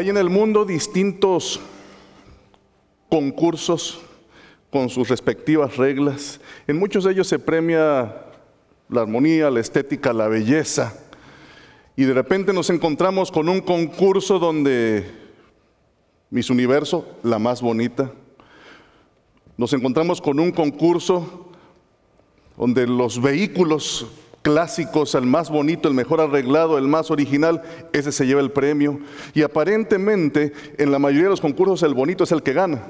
Hay en el mundo distintos concursos con sus respectivas reglas. En muchos de ellos se premia la armonía, la estética, la belleza. Y de repente nos encontramos con un concurso donde Miss Universo, la más bonita. Nos encontramos con un concurso donde los vehículos clásicos, el más bonito, el mejor arreglado, el más original, ese se lleva el premio. Y aparentemente en la mayoría de los concursos el bonito es el que gana.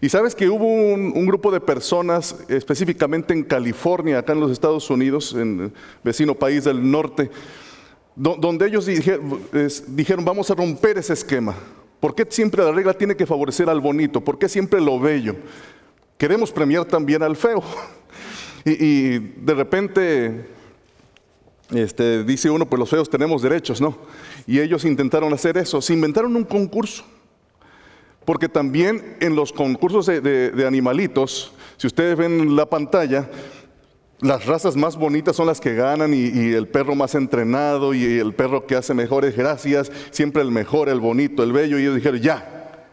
Y sabes que hubo un, grupo de personas, específicamente en California, acá en los Estados Unidos, en el vecino país del norte, donde ellos dijeron, vamos a romper ese esquema. ¿Por qué siempre la regla tiene que favorecer al bonito? ¿Por qué siempre lo bello? Queremos premiar también al feo. y, de repente este, dice uno, pues los feos tenemos derechos, ¿no? Y ellos intentaron hacer eso, se inventaron un concurso. Porque también en los concursos de, animalitos, si ustedes ven la pantalla, las razas más bonitas son las que ganan y, y, el perro más entrenado y el perro que hace mejores gracias, siempre el mejor, el bonito, el bello. Y ellos dijeron, ya,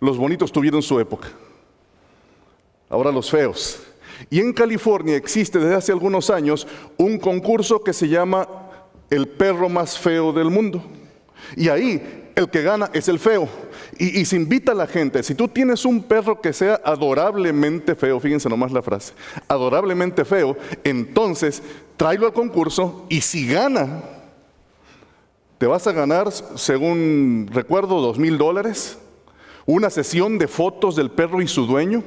los bonitos tuvieron su época. Ahora los feos. Y en California existe desde hace algunos años un concurso que se llama El perro más feo del mundo. Y ahí el que gana es el feo. Y, se invita a la gente, si tú tienes un perro que sea adorablemente feo, fíjense nomás la frase, adorablemente feo, entonces tráelo al concurso y si gana, te vas a ganar, según recuerdo, dos mil dólares, una sesión de fotos del perro y su dueño,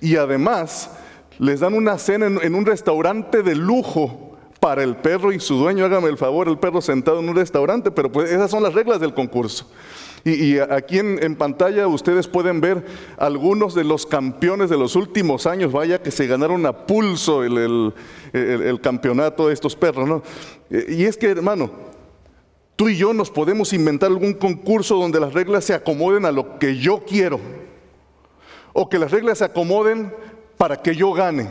y además les dan una cena en, un restaurante de lujo para el perro y su dueño, hágame el favor, el perro sentado en un restaurante, pero pues esas son las reglas del concurso. Y, aquí en, pantalla ustedes pueden ver algunos de los campeones de los últimos años, vaya que se ganaron a pulso el, campeonato de estos perros, ¿no? Eh, y es que, hermano, tú y yo nos podemos inventar algún concurso donde las reglas se acomoden a lo que yo quiero, o que las reglas se acomoden para que yo gane.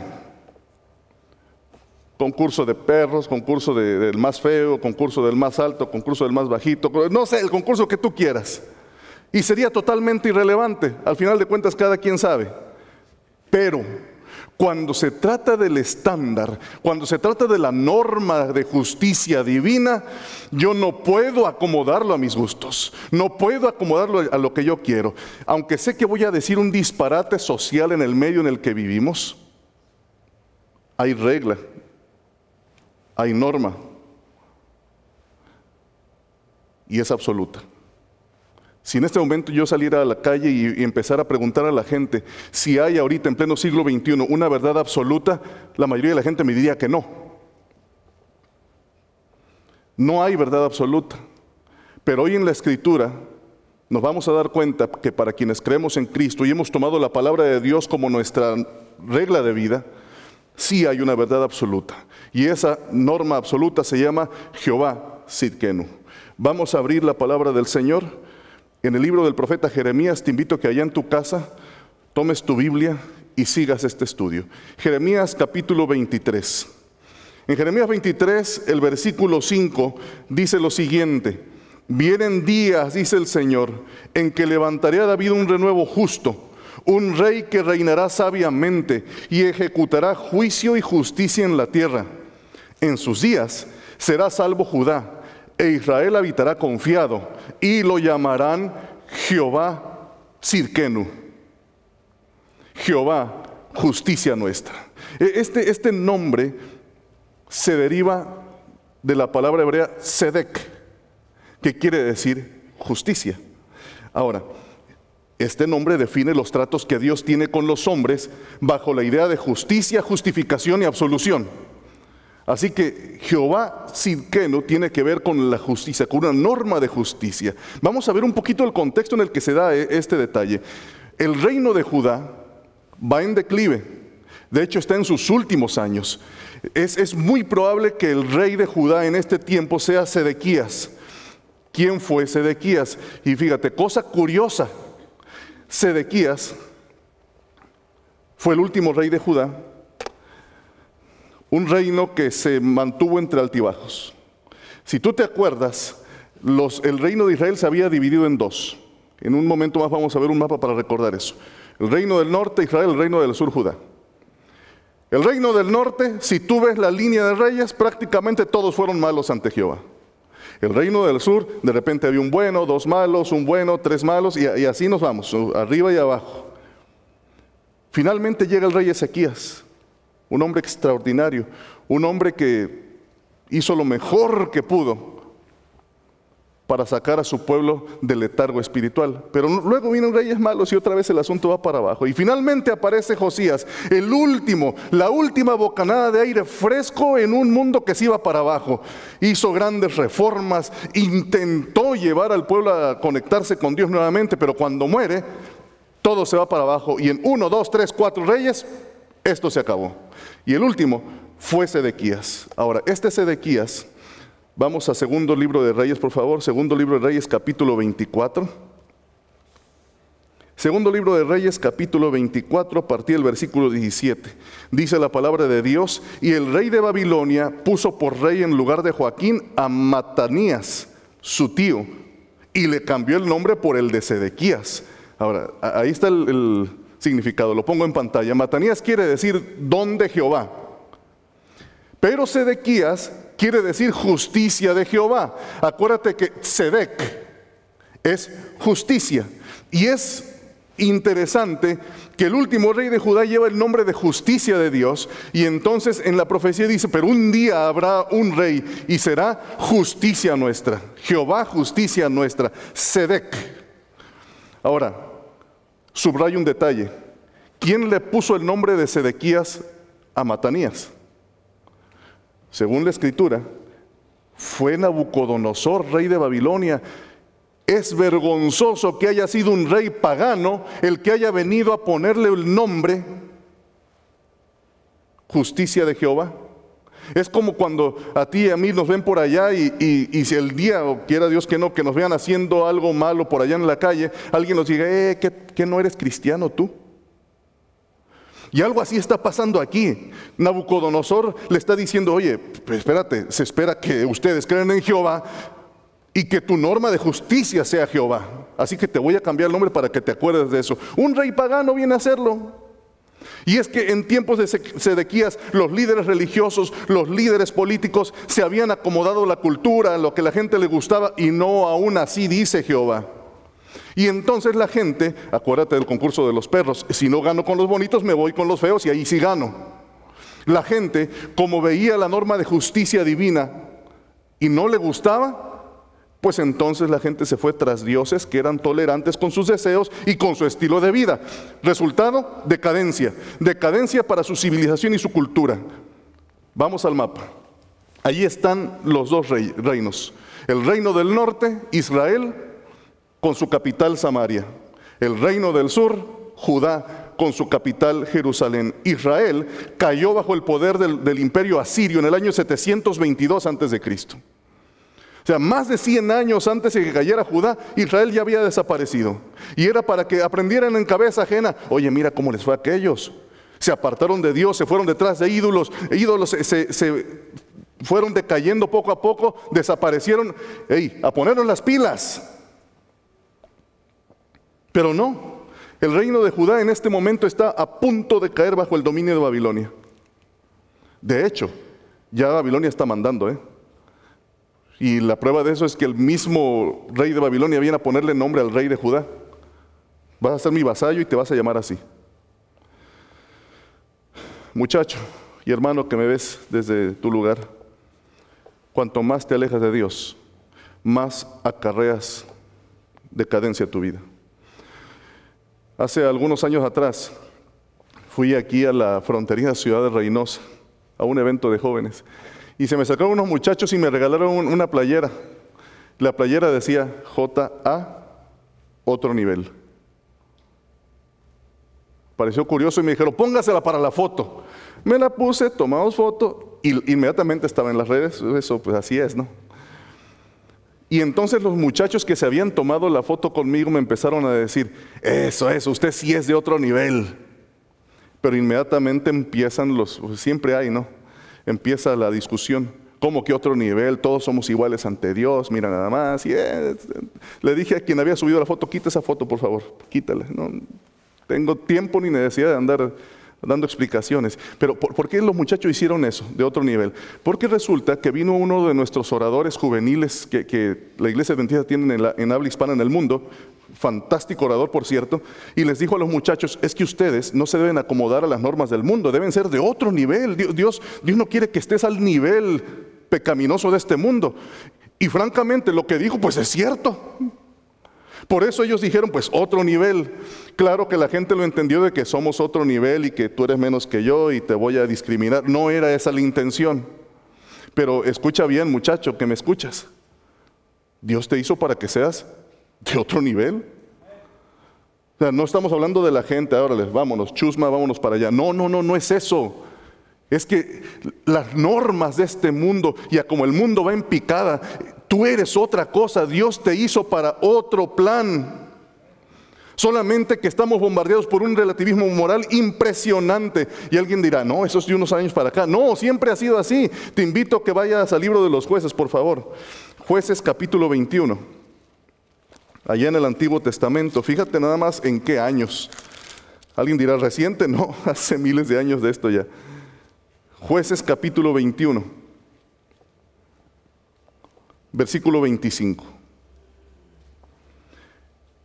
Concurso de perros, concurso del más feo, concurso del más alto, concurso del más bajito, no sé, el concurso que tú quieras. Y sería totalmente irrelevante. Al final de cuentas, cada quien sabe. Pero cuando se trata del estándar, cuando se trata de la norma de justicia divina, yo no puedo acomodarlo a mis gustos, no puedo acomodarlo a lo que yo quiero, aunque sé que voy a decir un disparate social en el medio en el que vivimos. Hay regla, hay norma y es absoluta. Si en este momento yo saliera a la calle y, empezara a preguntar a la gente si hay ahorita en pleno siglo XXI una verdad absoluta, la mayoría de la gente me diría que no. No hay verdad absoluta. Pero hoy en la escritura nos vamos a dar cuenta que para quienes creemos en Cristo y hemos tomado la palabra de Dios como nuestra regla de vida, sí hay una verdad absoluta. Y esa norma absoluta se llama Jehová Sidkenu. Vamos a abrir la palabra del Señor. En el libro del profeta Jeremías te invito que allá en tu casa tomes tu Biblia y sigas este estudio. Jeremías capítulo 23. En Jeremías 23, el versículo 5 dice lo siguiente. Vienen días, dice el Señor, en que levantaré a David un renuevo justo, un rey que reinará sabiamente y ejecutará juicio y justicia en la tierra. En sus días será salvo Judá e Israel habitará confiado, y lo llamarán Jehová Sirkenu. Jehová, justicia nuestra. E, este, este nombre se deriva de la palabra hebrea sedek, que quiere decir justicia. Ahora, este nombre define los tratos que Dios tiene con los hombres bajo la idea de justicia, justificación y absolución. Así que Jehová Sidkeno tiene que ver con la justicia, con una norma de justicia. Vamos a ver un poquito el contexto en el que se da eh, este detalle. El reino de Judá va en declive. De hecho, está en sus últimos años. Es, es muy probable que el rey de Judá en este tiempo sea Sedequías. ¿Quién fue Sedequías? Y fíjate, cosa curiosa. Sedequías fue el último rey de Judá un reino que se mantuvo entre altibajos. Si tú te acuerdas, el reino de Israel se había dividido en dos. En un momento más vamos a ver un mapa para recordar eso. El reino del norte, Israel, el reino del sur, Judá. El reino del norte, si tú ves la línea de reyes, prácticamente todos fueron malos ante Jehová. El reino del sur, de repente había un bueno, dos malos, un bueno, tres malos, y, y así nos vamos, arriba y abajo. Finalmente llega el rey Ezequías un hombre extraordinario, un hombre que hizo lo mejor que pudo para sacar a su pueblo del letargo espiritual. Pero luego vienen reyes malos y otra vez el asunto va para abajo. Y finalmente aparece Josías, el último, la última bocanada de aire fresco en un mundo que se iba para abajo. Hizo grandes reformas, intentó llevar al pueblo a conectarse con Dios nuevamente, pero cuando muere, todo se va para abajo. Y en uno, dos, tres, cuatro reyes, esto se acabó. Y el último fue Sedequías. Ahora, este Sedequías, vamos a segundo libro de Reyes, por favor, segundo libro de Reyes, capítulo 24. Segundo libro de Reyes, capítulo 24, a partir del versículo 17. Dice la palabra de Dios, y el rey de Babilonia puso por rey en lugar de Joaquín a Matanías, su tío, y le cambió el nombre por el de Sedequías. Ahora, ahí está el significado. Lo pongo en pantalla. Matanías quiere decir don de Jehová. Pero Sedequías quiere decir justicia de Jehová. Acuérdate que Sedec es justicia. Y es interesante que el último rey de Judá lleva el nombre de justicia de Dios. Y entonces en la profecía dice, pero un día habrá un rey y será justicia nuestra. Jehová justicia nuestra. Sedec. Ahora, Subrayo un detalle. ¿Quién le puso el nombre de Sedequías a Matanías? Según la escritura, fue Nabucodonosor, rey de Babilonia. Es vergonzoso que haya sido un rey pagano el que haya venido a ponerle el nombre justicia de Jehová. Es como cuando a ti y a mí nos ven por allá y, si el día, o quiera Dios que no, que nos vean haciendo algo malo por allá en la calle, alguien nos diga, eh, ¿qué, no eres cristiano tú? Y algo así está pasando aquí. Nabucodonosor le está diciendo, oye, pues espérate, se espera que ustedes crean en Jehová y que tu norma de justicia sea Jehová. Así que te voy a cambiar el nombre para que te acuerdes de eso. Un rey pagano viene a hacerlo. Y es que en tiempos de Sedequías los líderes religiosos, los líderes políticos se habían acomodado la cultura, lo que la gente le gustaba y no aún así dice Jehová. Y entonces la gente, acuérdate del concurso de los perros, si no gano con los bonitos me voy con los feos y ahí sí gano. La gente, como veía la norma de justicia divina y no le gustaba, pues entonces la gente se fue tras dioses que eran tolerantes con sus deseos y con su estilo de vida. Resultado, decadencia. Decadencia para su civilización y su cultura. Vamos al mapa. Allí están los dos reinos. El reino del norte, Israel, con su capital Samaria. El reino del sur, Judá, con su capital Jerusalén. Israel cayó bajo el poder del, del imperio asirio en el año 722 a.C. O sea, más de 100 años antes de que cayera Judá, Israel ya había desaparecido. Y era para que aprendieran en cabeza ajena, oye, mira cómo les fue a aquellos. Se apartaron de Dios, se fueron detrás de ídolos, ídolos se, fueron decayendo poco a poco, desaparecieron. ¡Ey! A ponernos las pilas. Pero no, el reino de Judá en este momento está a punto de caer bajo el dominio de Babilonia. De hecho, ya Babilonia está mandando, ¿eh? Y la prueba de eso es que el mismo rey de Babilonia viene a ponerle nombre al rey de Judá. Vas a ser mi vasallo y te vas a llamar así. Muchacho y hermano que me ves desde tu lugar, cuanto más te alejas de Dios, más acarreas decadencia a tu vida. Hace algunos años atrás fui aquí a la fronteriza ciudad de Reynosa a un evento de jóvenes y se me sacaron unos muchachos y me regalaron una playera. La playera decía JA, otro nivel. Pareció curioso y me dijeron, póngasela para la foto. Me la puse, tomamos foto y inmediatamente estaba en las redes. Eso pues así es, ¿no? Y entonces los muchachos que se habían tomado la foto conmigo me empezaron a decir, eso es, usted sí es de otro nivel. Pero inmediatamente empiezan los, siempre hay, ¿no? empieza la discusión. ¿Cómo que otro nivel? Todos somos iguales ante Dios, mira nada más. Le dije a quien había subido la foto, quita esa foto, por favor, quítala. No tengo tiempo ni necesidad de andar dando explicaciones. Pero ¿por, qué los muchachos hicieron eso de otro nivel? Porque resulta que vino uno de nuestros oradores juveniles que, la iglesia adventista tiene en, en habla hispana en el mundo, fantástico orador por cierto, y les dijo a los muchachos, es que ustedes no se deben acomodar a las normas del mundo, deben ser de otro nivel. Dios, Dios, Dios no quiere que estés al nivel pecaminoso de este mundo. Y francamente lo que dijo pues es cierto. Por eso ellos dijeron, pues otro nivel. Claro que la gente lo entendió de que somos otro nivel y que tú eres menos que yo y te voy a discriminar. No era esa la intención. Pero escucha bien, muchacho, que me escuchas. Dios te hizo para que seas de otro nivel. O sea, no estamos hablando de la gente, ahora les vámonos, chusma, vámonos para allá. No, no, no, no es eso. Es que las normas de este mundo, y como el mundo va en picada, Tú eres otra cosa, Dios te hizo para otro plan. Solamente que estamos bombardeados por un relativismo moral impresionante. Y alguien dirá, no, eso es de unos años para acá. No, siempre ha sido así. Te invito a que vayas al libro de los jueces, por favor. Jueces capítulo 21. Allá en el Antiguo Testamento. Fíjate nada más en qué años. Alguien dirá, reciente, no, hace miles de años de esto ya. Jueces capítulo 21 versículo 25.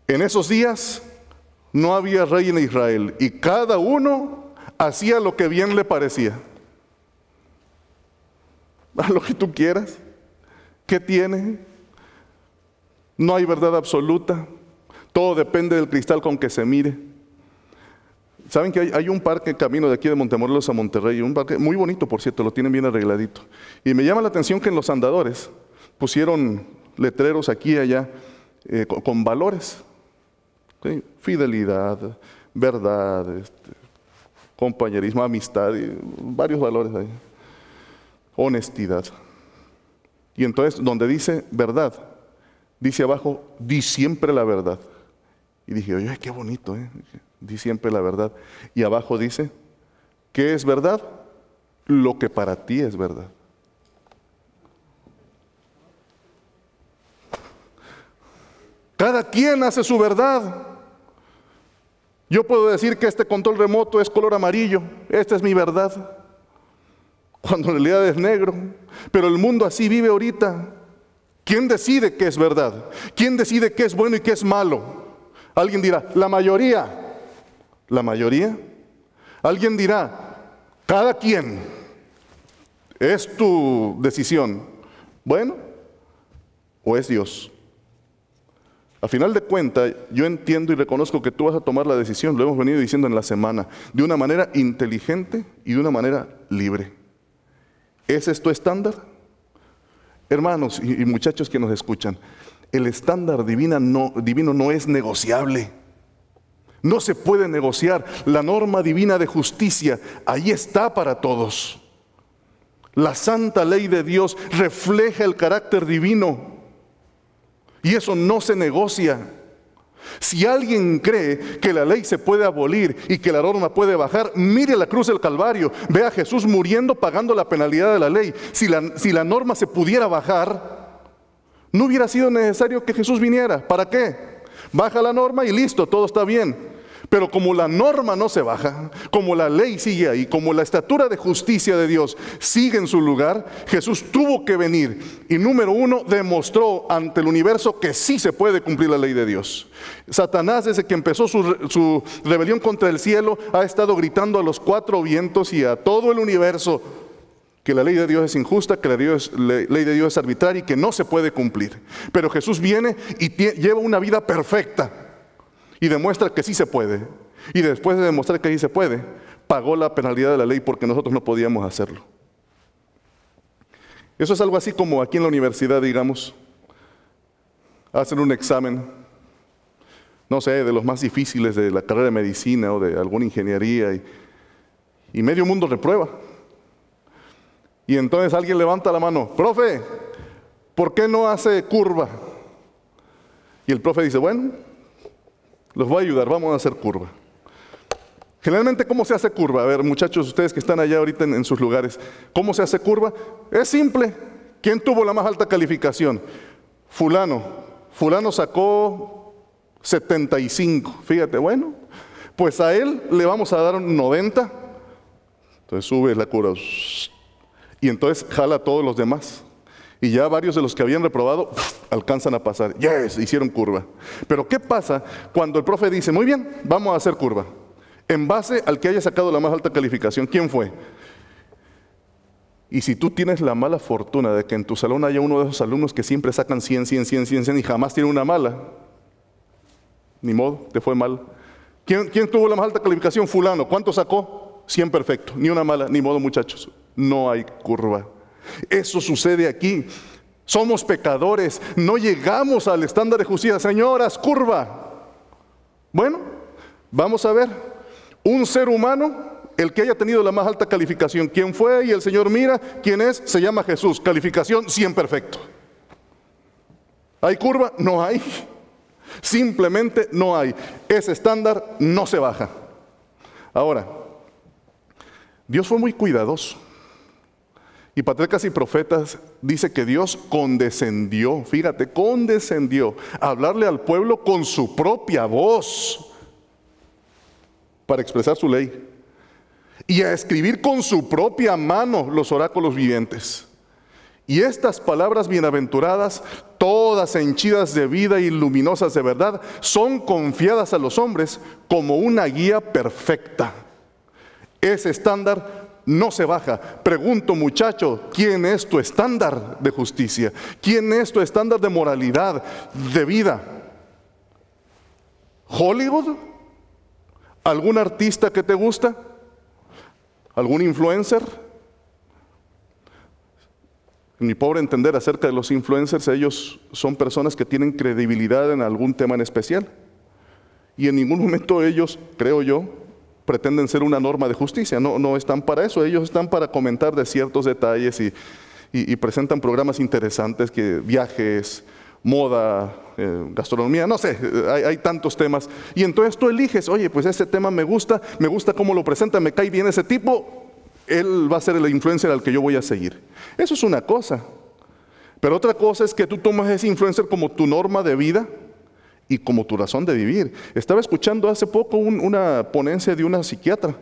En esos días no había rey en Israel y cada uno hacía lo que bien le parecía. Haz lo que tú quieras. ¿Qué tiene? No hay verdad absoluta. Todo depende del cristal con que se mire. Saben que hay, un parque camino de aquí de Montemorelos a Monterrey, un parque muy bonito, por cierto, lo tienen bien arregladito. Y me llama la atención que en los andadores, pusieron letreros aquí y allá eh, con, valores. Fidelidad, verdad, este, compañerismo, amistad, varios valores ahí. Honestidad. Y entonces, donde dice verdad, dice abajo, di siempre la verdad. Y dije, oye, qué bonito, ¿eh? di siempre la verdad. Y abajo dice, ¿qué es verdad? Lo que para ti es verdad. quién hace su verdad. Yo puedo decir que este control remoto es color amarillo, esta es mi verdad, cuando en realidad es negro. Pero el mundo así vive ahorita. ¿Quién decide qué es verdad? ¿Quién decide qué es bueno y qué es malo? Alguien dirá, la mayoría. ¿La mayoría? Alguien dirá, cada quien. Es tu decisión. Bueno, o es Dios. A final de cuentas, yo entiendo y reconozco que tú vas a tomar la decisión, lo hemos venido diciendo en la semana, de una manera inteligente y de una manera libre. ¿Ese es tu estándar? Hermanos y, muchachos que nos escuchan, el estándar divino no, divino no es negociable. No se puede negociar. La norma divina de justicia ahí está para todos. La santa ley de Dios refleja el carácter divino. Y eso no se negocia. Si alguien cree que la ley se puede abolir y que la norma puede bajar, mire la cruz del Calvario, ve a Jesús muriendo pagando la penalidad de la ley. Si la, si la norma se pudiera bajar, no hubiera sido necesario que Jesús viniera. ¿Para qué? Baja la norma y listo, todo está bien. Pero como la norma no se baja, como la ley sigue ahí, como la estatura de justicia de Dios sigue en su lugar, Jesús tuvo que venir y número uno demostró ante el universo que sí se puede cumplir la ley de Dios. Satanás desde que empezó su, rebelión contra el cielo ha estado gritando a los cuatro vientos y a todo el universo que la ley de Dios es injusta, que la ley de Dios es arbitraria y que no se puede cumplir. Pero Jesús viene y lleva una vida perfecta y demuestra que sí se puede. Y después de demostrar que sí se puede, pagó la penalidad de la ley porque nosotros no podíamos hacerlo. Eso es algo así como aquí en la universidad, digamos, hacen un examen, no sé, de los más difíciles de la carrera de medicina o de alguna ingeniería y, medio mundo reprueba. Y entonces alguien levanta la mano, profe, ¿por qué no hace curva? Y el profe dice, bueno, los voy a ayudar, vamos a hacer curva. Generalmente, ¿cómo se hace curva? A ver, muchachos, ustedes que están allá ahorita en, sus lugares, ¿cómo se hace curva? Es simple. ¿Quién tuvo la más alta calificación? Fulano. Fulano sacó 75. Fíjate, bueno, pues a él le vamos a dar un 90. Entonces sube la curva y entonces jala a todos los demás. Y ya varios de los que habían reprobado alcanzan a pasar. Yes, hicieron curva. Pero ¿qué pasa cuando el profe dice, muy bien, vamos a hacer curva? En base al que haya sacado la más alta calificación, ¿quién fue? Y si tú tienes la mala fortuna de que en tu salón haya uno de esos alumnos que siempre sacan 100, 100, 100, 100, 100 y jamás tiene una mala, ni modo, te fue mal. ¿Quién, ¿Quién tuvo la más alta calificación? Fulano. ¿Cuánto sacó? 100 perfecto. Ni una mala, ni modo muchachos. No hay curva. Eso sucede aquí. Somos pecadores, no llegamos al estándar de justicia. Señoras, curva. Bueno, vamos a ver. Un ser humano, el que haya tenido la más alta calificación, ¿quién fue? Y el Señor mira, ¿quién es? Se llama Jesús. Calificación 100 perfecto. ¿Hay curva? No hay. Simplemente no hay. Ese estándar no se baja. Ahora, Dios fue muy cuidadoso y Patriarcas y Profetas dice que Dios condescendió, fíjate, condescendió a hablarle al pueblo con su propia voz para expresar su ley y a escribir con su propia mano los oráculos vivientes. Y estas palabras bienaventuradas, todas henchidas de vida y luminosas de verdad, son confiadas a los hombres como una guía perfecta. Ese estándar no se baja. Pregunto muchacho, ¿quién es tu estándar de justicia? ¿Quién es tu estándar de moralidad, de vida? ¿Hollywood? ¿Algún artista que te gusta? ¿Algún influencer? Mi pobre entender acerca de los influencers, ellos son personas que tienen credibilidad en algún tema en especial. Y en ningún momento ellos, creo yo, pretenden ser una norma de justicia, no, no están para eso, ellos están para comentar de ciertos detalles y, presentan programas interesantes que viajes, moda, eh, gastronomía, no sé, eh, hay, hay, tantos temas. Y entonces tú eliges, oye, pues ese tema me gusta, me gusta cómo lo presenta, me cae bien ese tipo, él va a ser el influencer al que yo voy a seguir. Eso es una cosa. Pero otra cosa es que tú tomas ese influencer como tu norma de vida y como tu razón de vivir. Estaba escuchando hace poco una ponencia de una psiquiatra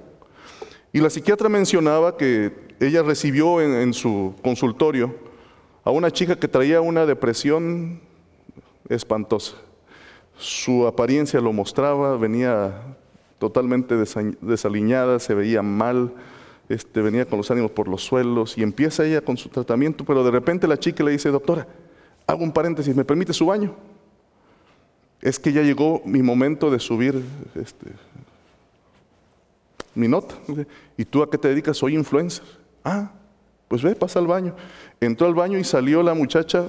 y la psiquiatra mencionaba que ella recibió en, su consultorio a una chica que traía una depresión espantosa. Su apariencia lo mostraba, venía totalmente desaliñada, se veía mal, este, venía con los ánimos por los suelos y empieza ella con su tratamiento, pero de repente la chica le dice, doctora, hago un paréntesis, ¿me permite su baño? es que ya llegó mi momento de subir este, mi nota. ¿Y tú a qué te dedicas? Soy influencer. Ah, pues ve, pasa al baño. Entró al baño y salió la muchacha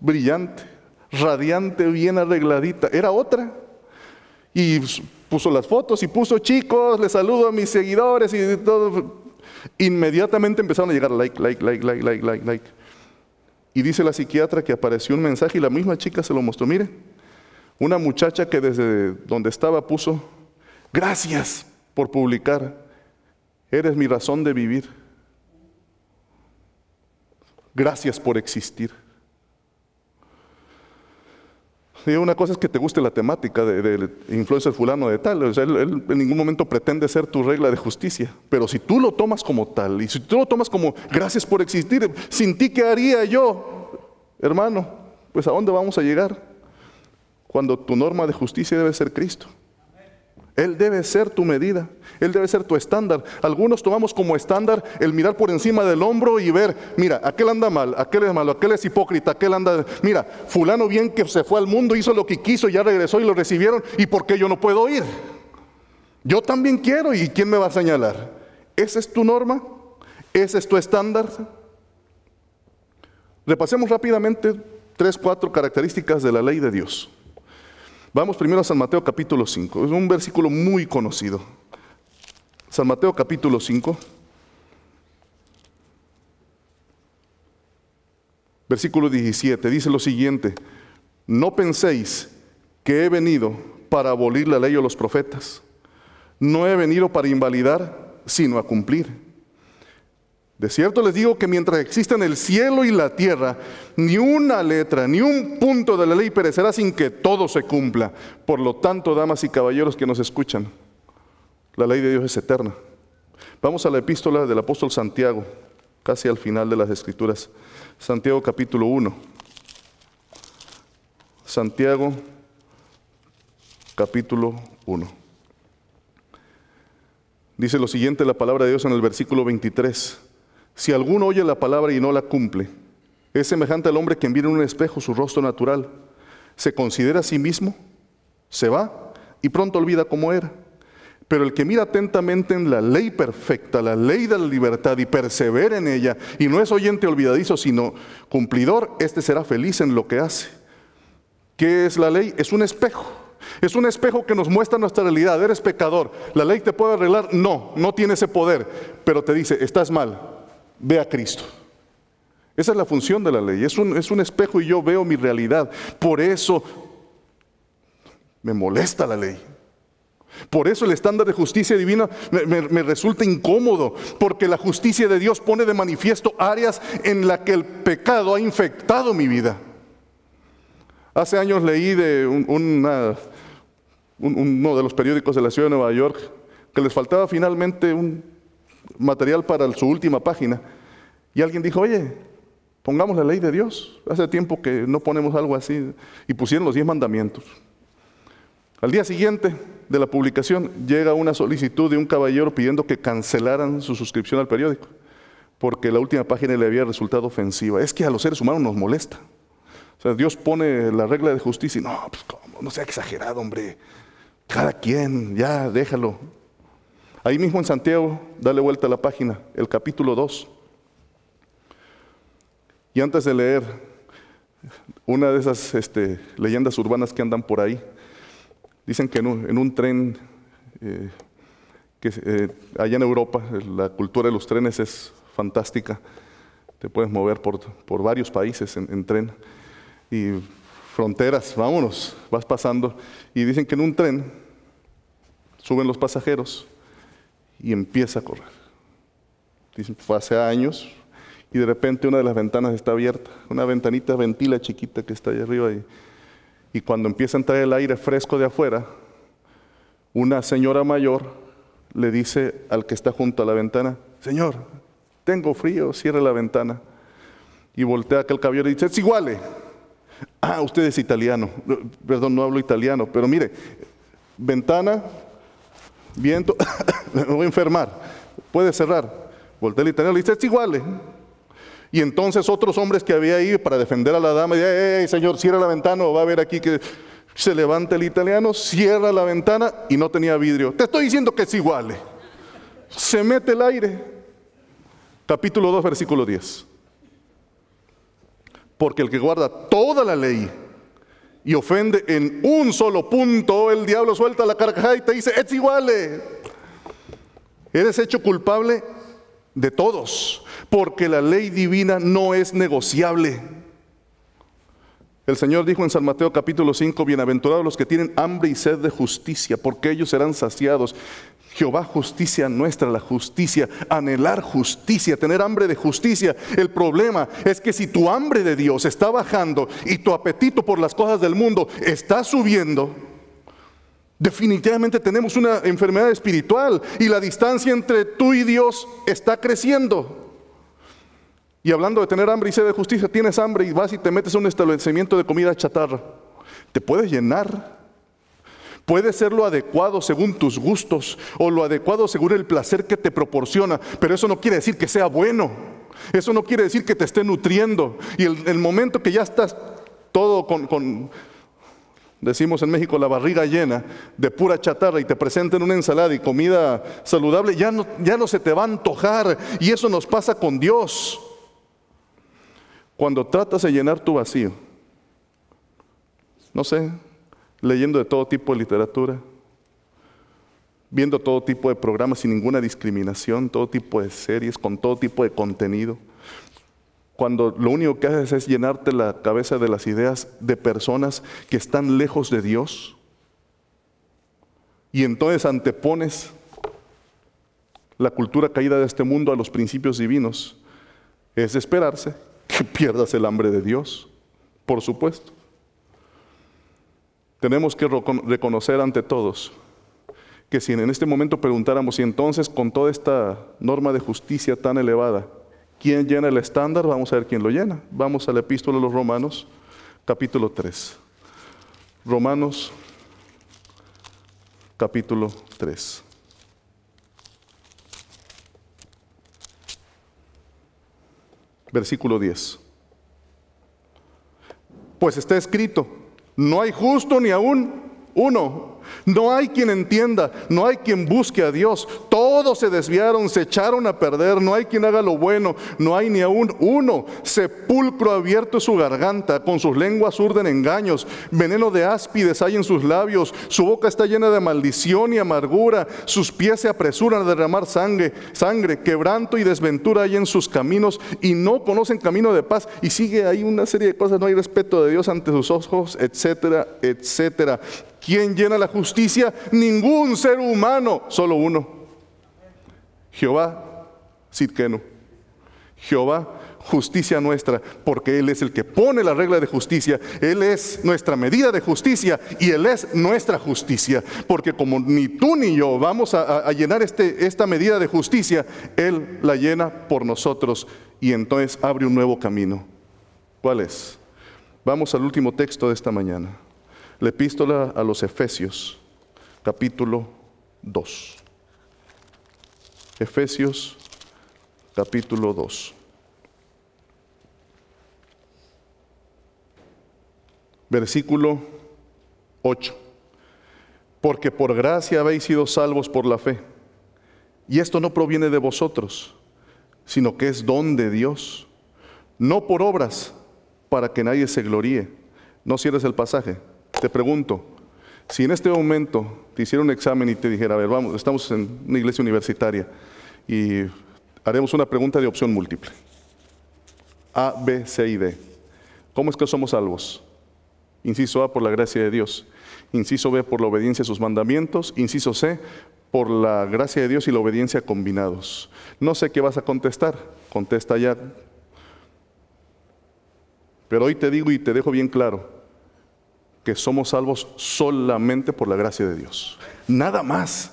brillante, radiante, bien arregladita. Era otra. Y puso las fotos y puso chicos, les saludo a mis seguidores y todo. Inmediatamente empezaron a llegar like, like, like, like, like, like, like. Y dice la psiquiatra que apareció un mensaje y la misma chica se lo mostró. Mire, una muchacha que desde donde estaba puso, gracias por publicar, eres mi razón de vivir. Gracias por existir. Y una cosa es que te guste la temática del influencer fulano de tal. él, en ningún momento pretende ser tu regla de justicia. Pero si tú lo tomas como tal, y si tú lo tomas como gracias por existir, sin ti, ¿qué haría yo? Hermano, pues ¿a dónde vamos a llegar? cuando tu norma de justicia debe ser Cristo. Él debe ser tu medida, Él debe ser tu estándar. Algunos tomamos como estándar el mirar por encima del hombro y ver, mira, aquel anda mal, aquel es malo, aquel es hipócrita, aquel anda, mira, fulano bien que se fue al mundo, hizo lo que quiso, ya regresó y lo recibieron, ¿y por qué yo no puedo ir? Yo también quiero y ¿quién me va a señalar? ¿Esa es tu norma? ¿Ese es tu estándar? Repasemos rápidamente tres, cuatro características de la ley de Dios. Vamos primero a San Mateo capítulo 5. Es un versículo muy conocido. San Mateo capítulo 5. Versículo 17 dice lo siguiente, no penséis que he venido para abolir la ley o los profetas. No he venido para invalidar, sino a cumplir. De cierto les digo que mientras existan el cielo y la tierra, ni una letra, ni un punto de la ley perecerá sin que todo se cumpla. Por lo tanto, damas y caballeros que nos escuchan, la ley de Dios es eterna. Vamos a la epístola del apóstol Santiago, casi al final de las escrituras. Santiago capítulo 1. Santiago capítulo 1. Dice lo siguiente la palabra de Dios en el versículo 23. Si alguno oye la palabra y no la cumple, es semejante al hombre que mira en un espejo su rostro natural. Se considera a sí mismo, se va y pronto olvida cómo era. Pero el que mira atentamente en la ley perfecta, la ley de la libertad y persevera en ella, y no es oyente olvidadizo, sino cumplidor, este será feliz en lo que hace. ¿Qué es la ley? Es un espejo. Es un espejo que nos muestra nuestra realidad. Eres pecador. ¿La ley te puede arreglar? No, no tiene ese poder. Pero te dice, estás mal, ve a Cristo. Esa es la función de la ley. Es un, espejo y yo veo mi realidad. Por eso me molesta la ley. Por eso el estándar de justicia divina me, resulta incómodo, porque la justicia de Dios pone de manifiesto áreas en las que el pecado ha infectado mi vida. Hace años leí de uno de los periódicos de la ciudad de Nueva York que les faltaba finalmente un material para su última página. Y alguien dijo, oye, pongamos la ley de Dios. Hace tiempo que no ponemos algo así. Y pusieron los diez mandamientos. Al día siguiente de la publicación llega una solicitud de un caballero pidiendo que cancelaran su suscripción al periódico, porque la última página le había resultado ofensiva. Es que a los seres humanos nos molesta. O sea, Dios pone la regla de justicia y no, pues cómo, no sea exagerado, hombre. Cada quien, ya, déjalo. Ahí mismo en Santiago, dale vuelta a la página, el capítulo 2. Y antes de leer una de esas este, leyendas urbanas que andan por ahí, dicen que en un, tren, eh, que eh, allá en Europa, la cultura de los trenes es fantástica, te puedes mover por, varios países en tren y fronteras, vámonos, vas pasando. Y dicen que en un tren suben los pasajeros y empieza a correr. hace años y de repente una de las ventanas está abierta, una ventanita ventila chiquita que está ahí arriba y, y cuando empieza a entrar el aire fresco de afuera, una señora mayor le dice al que está junto a la ventana, Señor, tengo frío, cierre la ventana. Y voltea aquel caballero y dice, es igual. Ah, usted es italiano. Perdón, no hablo italiano, pero mire, ventana, viento, me voy a enfermar, puede cerrar. Voltea el italiano y dice, es igual. Eh". Y entonces otros hombres que había ahí para defender a la dama, y señor, cierra la ventana o va a ver aquí que... Se levanta el italiano, cierra la ventana y no tenía vidrio. Te estoy diciendo que es igual. Eh". Se mete el aire. Capítulo 2, versículo 10. Porque el que guarda toda la ley y ofende en un solo punto, el diablo suelta la carcajada y te dice, es iguales eh. Eres hecho culpable de todos, porque la ley divina no es negociable. El Señor dijo en San Mateo capítulo 5, bienaventurados los que tienen hambre y sed de justicia, porque ellos serán saciados. Jehová justicia nuestra, la justicia, anhelar justicia, tener hambre de justicia. El problema es que si tu hambre de Dios está bajando y tu apetito por las cosas del mundo está subiendo, definitivamente tenemos una enfermedad espiritual y la distancia entre tú y Dios está creciendo. Y hablando de tener hambre y sed de justicia, tienes hambre y vas y te metes a un establecimiento de comida chatarra. Te puedes llenar Puede ser lo adecuado según tus gustos o lo adecuado según el placer que te proporciona, pero eso no quiere decir que sea bueno. Eso no quiere decir que te esté nutriendo. Y el, el momento que ya estás todo con, decimos en México, la barriga llena de pura chatarra y te presenten una ensalada y comida saludable, ya no, ya no se te va a antojar. Y eso nos pasa con Dios. Cuando tratas de llenar tu vacío. No sé, leyendo de todo tipo de literatura, viendo todo tipo de programas sin ninguna discriminación, todo tipo de series, con todo tipo de contenido. Cuando lo único que haces es llenarte la cabeza de las ideas de personas que están lejos de Dios. Y entonces antepones la cultura caída de este mundo a los principios divinos. Es esperarse que pierdas el hambre de Dios, por supuesto. Tenemos que reconocer ante todos que si en este momento preguntáramos si entonces con toda esta norma de justicia tan elevada, ¿quién llena el estándar? Vamos a ver quién lo llena. Vamos al la epístola a los Romanos, capítulo 3. Romanos, capítulo 3. Versículo 10. Pues está escrito, no hay justo ni aún uno. No hay quien entienda, no hay quien busque a Dios. Todos se desviaron, se echaron a perder, no hay quien haga lo bueno, no hay ni aún uno. Sepulcro abierto es su garganta, con sus lenguas urden engaños, veneno de áspides hay en sus labios, su boca está llena de maldición y amargura, sus pies se apresuran a derramar sangre, sangre, quebranto y desventura hay en sus caminos y no conocen camino de paz. Y sigue ahí una serie de cosas, no hay respeto de Dios ante sus ojos, etcétera, etcétera. ¿Quién llena la justicia? Ningún ser humano, solo uno. Jehová Sidkenu. Jehová, justicia nuestra, porque Él es el que pone la regla de justicia, Él es nuestra medida de justicia y Él es nuestra justicia, porque como ni tú ni yo vamos a, a llenar este, esta medida de justicia, Él la llena por nosotros y entonces abre un nuevo camino. ¿Cuál es? Vamos al último texto de esta mañana. La epístola a los Efesios, capítulo 2. Efesios, capítulo 2. Versículo 8. Porque por gracia habéis sido salvos por la fe. Y esto no proviene de vosotros, sino que es don de Dios. No por obras, para que nadie se gloríe. No cierres el pasaje. Te pregunto, si en este momento te hiciera un examen y te dijera, a ver, vamos, estamos en una iglesia universitaria y haremos una pregunta de opción múltiple. A, B, C y D. ¿Cómo es que somos salvos? Inciso A, por la gracia de Dios. Inciso B, por la obediencia a sus mandamientos. Inciso C, por la gracia de Dios y la obediencia combinados. No sé qué vas a contestar, contesta ya. Pero hoy te digo y te dejo bien claro, que somos salvos solamente por la gracia de Dios. Nada más.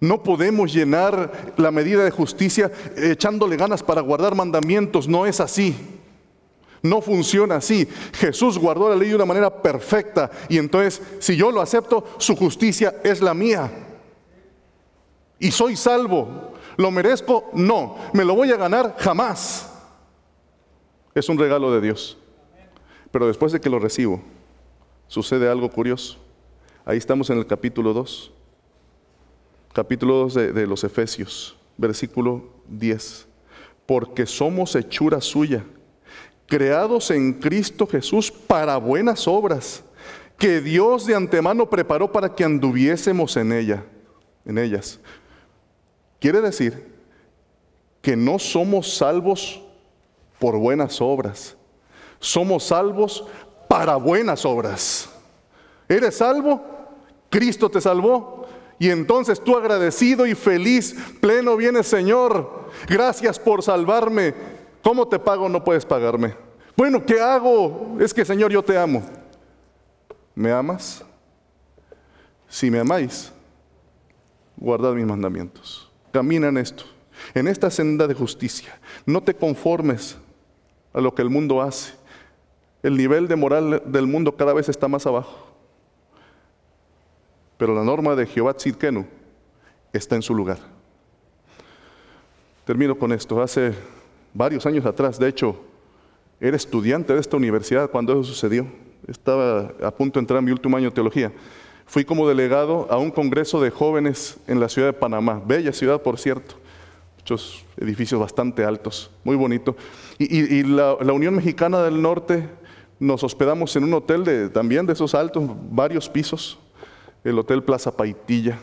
No podemos llenar la medida de justicia echándole ganas para guardar mandamientos. No es así. No funciona así. Jesús guardó la ley de una manera perfecta y entonces si yo lo acepto, su justicia es la mía. Y soy salvo. ¿Lo merezco? No. ¿Me lo voy a ganar? Jamás. Es un regalo de Dios. Pero después de que lo recibo, sucede algo curioso. Ahí estamos en el capítulo 2, capítulo 2 de, los Efesios, versículo 10. Porque somos hechura suya, creados en Cristo Jesús para buenas obras, que Dios de antemano preparó para que anduviésemos en en ellas. Quiere decir que no somos salvos por buenas obras. Somos salvos para buenas obras. ¿Eres salvo? Cristo te salvó. Y entonces tú agradecido y feliz, pleno vienes, Señor. Gracias por salvarme. ¿Cómo te pago? No puedes pagarme. Bueno, ¿qué hago? Es que, Señor, yo te amo. ¿Me amas? Si me amáis, guardad mis mandamientos. Camina en esto, en esta senda de justicia. No te conformes a lo que el mundo hace el nivel de moral del mundo cada vez está más abajo. Pero la norma de Jehová Tzidkenu está en su lugar. Termino con esto. Hace varios años atrás, de hecho, era estudiante de esta universidad cuando eso sucedió. Estaba a punto de entrar en mi último año de teología. Fui como delegado a un congreso de jóvenes en la ciudad de Panamá, bella ciudad, por cierto muchos edificios bastante altos, muy bonito. Y, la, Unión Mexicana del Norte nos hospedamos en un hotel de, también de esos altos, varios pisos, el Hotel Plaza Paitilla.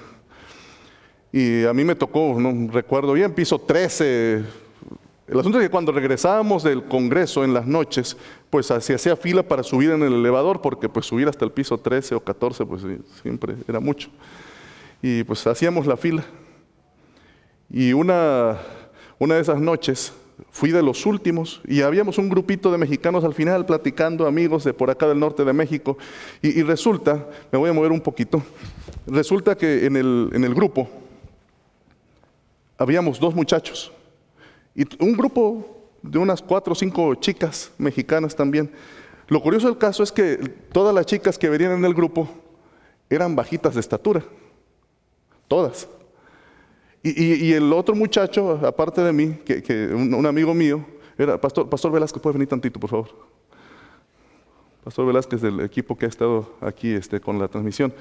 Y a mí me tocó, no recuerdo bien, piso 13. El asunto es que cuando regresábamos del Congreso en las noches, pues se hacía fila para subir en el elevador, porque pues subir hasta el piso 13 o 14, pues siempre era mucho. Y pues hacíamos la fila. Y una, una de esas noches fui de los últimos y habíamos un grupito de mexicanos al final platicando, amigos de por acá del norte de México, y, resulta, me voy a mover un poquito, resulta que en el, en el grupo habíamos dos muchachos y un grupo de unas cuatro o cinco chicas mexicanas también. Lo curioso del caso es que todas las chicas que venían en el grupo eran bajitas de estatura, todas. Y, el otro muchacho, aparte de mí, que, un, amigo mío, era Pastor, Pastor Velázquez, puede venir tantito, por favor. Pastor Velázquez, del equipo que ha estado aquí este, con la transmisión,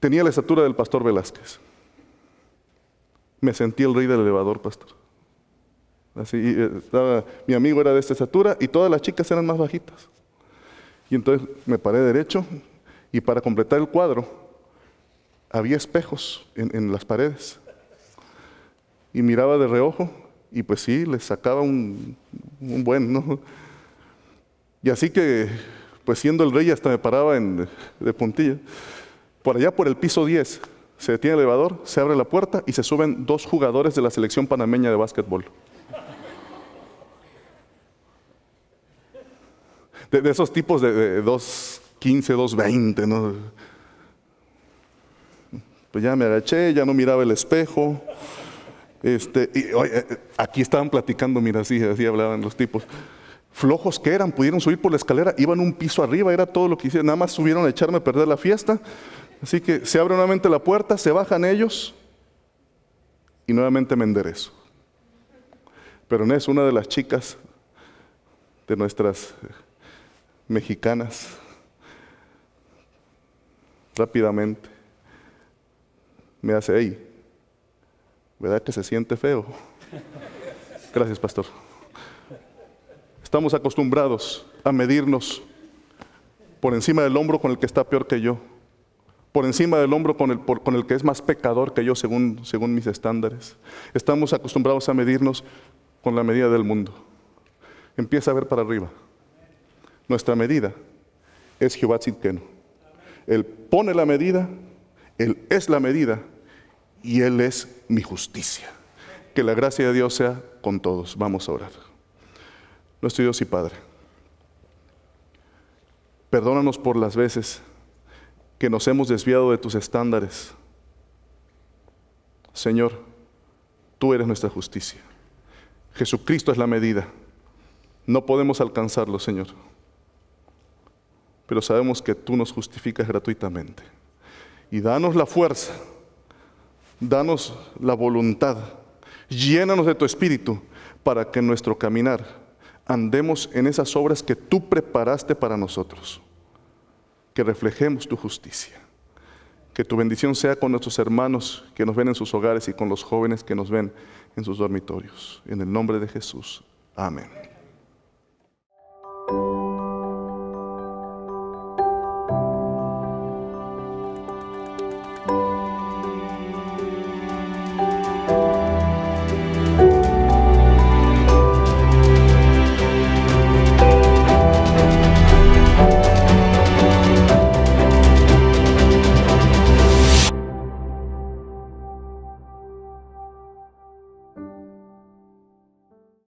tenía la estatura del Pastor Velázquez. Me sentí el rey del elevador, pastor. Así eh, mi amigo era de esta estatura y todas las chicas eran más bajitas. Y entonces me paré derecho y para completar el cuadro, había espejos en, las paredes. Y miraba de reojo y pues sí, le sacaba un, un, buen, ¿no? Y así que, pues siendo el rey, hasta me paraba en, de puntilla. Por allá, por el piso 10, se detiene el elevador, se abre la puerta y se suben dos jugadores de la selección panameña de básquetbol. De, esos tipos de, de 2.15, 2.20, ¿no? Pues ya me agaché, ya no miraba el espejo. Este, y, eh, aquí estaban platicando, mira, así, así hablaban los tipos. Flojos que eran, pudieron subir por la escalera, iban un piso arriba, era todo lo que hicieron, nada más subieron a echarme a perder la fiesta. Así que se abre nuevamente la puerta, se bajan ellos y nuevamente me enderezo. Pero no es una de las chicas de nuestras eh, mexicanas rápidamente me hace, hey, ¿verdad que se siente feo? Gracias, pastor. Estamos acostumbrados a medirnos por encima del hombro con el que está peor que yo, por encima del hombro con el, que es más pecador que yo según, según mis estándares. Estamos acostumbrados a medirnos con la medida del mundo. Empieza a ver para arriba. Nuestra medida es Jehová Tzidkenu. Él pone la medida él es la medida y Él es mi justicia. Que la gracia de Dios sea con todos. Vamos a orar. Nuestro Dios y Padre, perdónanos por las veces que nos hemos desviado de tus estándares. Señor, tú eres nuestra justicia. Jesucristo es la medida. No podemos alcanzarlo, Señor. Pero sabemos que tú nos justificas gratuitamente y danos la fuerza, danos la voluntad, llénanos de tu espíritu para que en nuestro caminar andemos en esas obras que tú preparaste para nosotros, que reflejemos tu justicia. Que tu bendición sea con nuestros hermanos que nos ven en sus hogares y con los jóvenes que nos ven en sus dormitorios. En el nombre de Jesús. Amén.